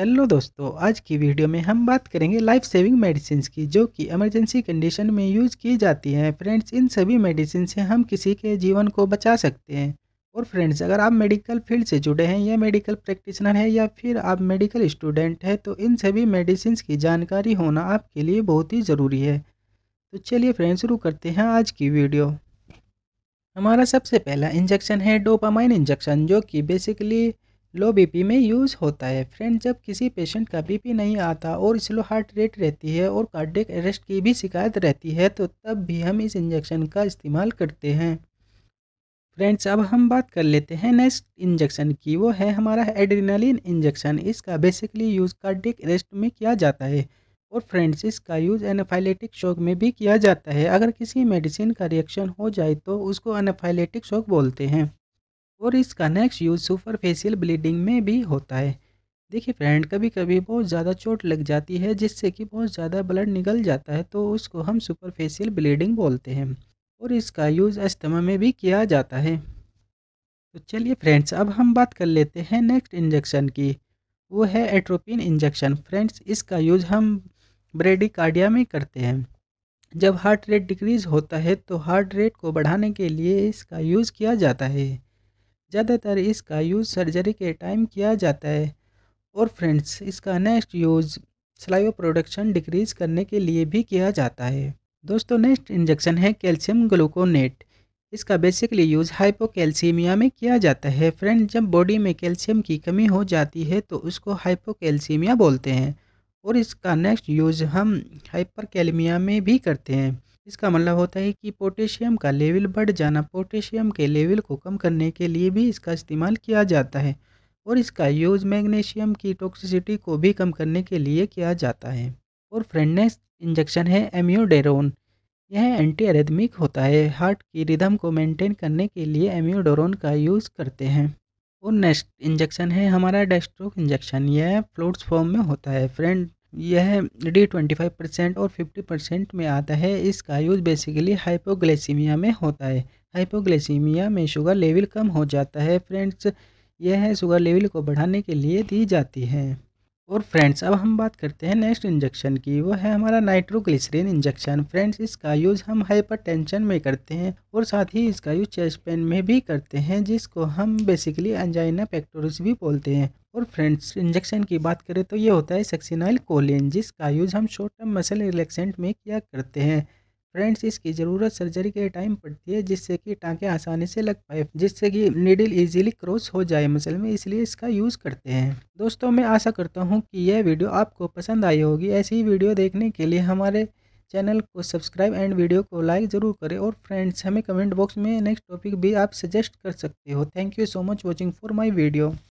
hello दोस्तों आज की वीडियो में हम बात करेंगे लाइफ सेविंग मेडिसिन की जो कि इमरजेंसी कंडीशन में यूज की जाती हैं फ्रेंड्स इन सभी मेडिसिन से हम किसी के जीवन को बचा सकते हैं और फ्रेंड्स अगर आप मेडिकल फील्ड से जुड़े हैं या मेडिकल प्रैक्टिशनर हैं या फिर आप मेडिकल स्टूडेंट हैं तो इन सभी मेडिसिन की जानकारी होना आपके लिए बहुत ही ज़रूरी है तो चलिए फ्रेंड्स शुरू करते हैं आज की वीडियो हमारा सबसे पहला इंजेक्शन है डोपामाइन इंजेक्शन जो कि बेसिकली लो बीपी में यूज़ होता है फ्रेंड जब किसी पेशेंट का बीपी नहीं आता और स्लो हार्ट रेट रहती है और कार्डिक अरेस्ट की भी शिकायत रहती है तो तब भी हम इस इंजेक्शन का इस्तेमाल करते हैं फ्रेंड्स अब हम बात कर लेते हैं नेक्स्ट इंजेक्शन की वो है हमारा एड्रीनालिन इंजेक्शन इसका बेसिकली यूज़ कार्डिक अरेस्ट में किया जाता है और फ्रेंड्स इसका यूज़ एनाफाइलेटिक शॉक में भी किया जाता है अगर किसी मेडिसिन का रिएक्शन हो जाए तो उसको एनाफाइलेटिक शॉक बोलते हैं और इसका नेक्स्ट यूज़ सुपरफेशियल ब्लीडिंग में भी होता है देखिए फ्रेंड कभी कभी बहुत ज़्यादा चोट लग जाती है जिससे कि बहुत ज़्यादा ब्लड निकल जाता है तो उसको हम सुपरफेशियल ब्लीडिंग बोलते हैं और इसका यूज़ अस्थमा में भी किया जाता है तो चलिए फ्रेंड्स अब हम बात कर लेते हैं नेक्स्ट इंजेक्शन की वो है एट्रोपिन इंजेक्शन फ्रेंड्स इसका यूज़ हम ब्रेडिकार्डिया में करते हैं जब हार्ट रेट डिक्रीज़ होता है तो हार्ट रेट को बढ़ाने के लिए इसका यूज़ किया जाता है ज़्यादातर इसका यूज़ सर्जरी के टाइम किया जाता है और फ्रेंड्स इसका next use saliva production decrease करने के लिए भी किया जाता है दोस्तों नेक्स्ट इंजेक्शन है कैल्शियम ग्लूकोनेट इसका बेसिकली यूज़ हाइपोकैल्सीमिया में किया जाता है फ्रेंड जब बॉडी में कैल्शियम की कमी हो जाती है तो उसको हाइपोकैल्सीमिया बोलते हैं और इसका नेक्स्ट यूज़ हम हाइपरकैलमिया में भी करते हैं इसका मतलब होता है कि पोटेशियम का लेवल बढ़ जाना पोटेशियम के लेवल को कम करने के लिए भी इसका इस्तेमाल किया जाता है और इसका यूज मैग्नीशियम की टॉक्सिसिटी को भी कम करने के लिए किया जाता है और फ्रेंडनेस इंजेक्शन है एम्यूडेरोन यह एंटी एरेदमिक होता है हार्ट की रिदम को मेंटेन करने के लिए एम्यूडोरोन का यूज़ करते हैं और नेक्स्ट इंजेक्शन है हमारा डेस्ट्रोक इंजेक्शन यह फ्लूड्स फॉर्म में होता है फ्रेंड यह डी ट्वेंटी फाइव परसेंट और फिफ्टी परसेंट में आता है इसका यूज़ बेसिकली हाइपोग्लाइसीमिया में होता है हाइपोग्लाइसीमिया में शुगर लेवल कम हो जाता है फ्रेंड्स यह शुगर लेवल को बढ़ाने के लिए दी जाती है और फ्रेंड्स अब हम बात करते हैं नेक्स्ट इंजेक्शन की वो है हमारा नाइट्रोग्लिसरीन इंजेक्शन फ्रेंड्स इसका यूज़ हम हाइपरटेंशन में करते हैं और साथ ही इसका यूज़ चेस्ट पेन में भी करते हैं जिसको हम बेसिकली एंजाइना पेक्टोरस भी बोलते हैं और फ्रेंड्स इंजेक्शन की बात करें तो ये होता है सेक्सिनाइल कोलिन जिसका यूज़ हम शॉर्ट टर्म मसल रिलेक्सेंट में किया करते हैं फ्रेंड्स इसकी ज़रूरत सर्जरी के टाइम पड़ती है जिससे कि टाँके आसानी से लग पाए जिससे कि नीडल इजीली क्रॉस हो जाए मसल में इसलिए इसका यूज़ करते हैं दोस्तों मैं आशा करता हूँ कि यह वीडियो आपको पसंद आई होगी ऐसी ही वीडियो देखने के लिए हमारे चैनल को सब्सक्राइब एंड वीडियो को लाइक ज़रूर करें और फ्रेंड्स हमें कमेंट बॉक्स में नेक्स्ट टॉपिक भी आप सजेस्ट कर सकते हो thank you so much watching for my video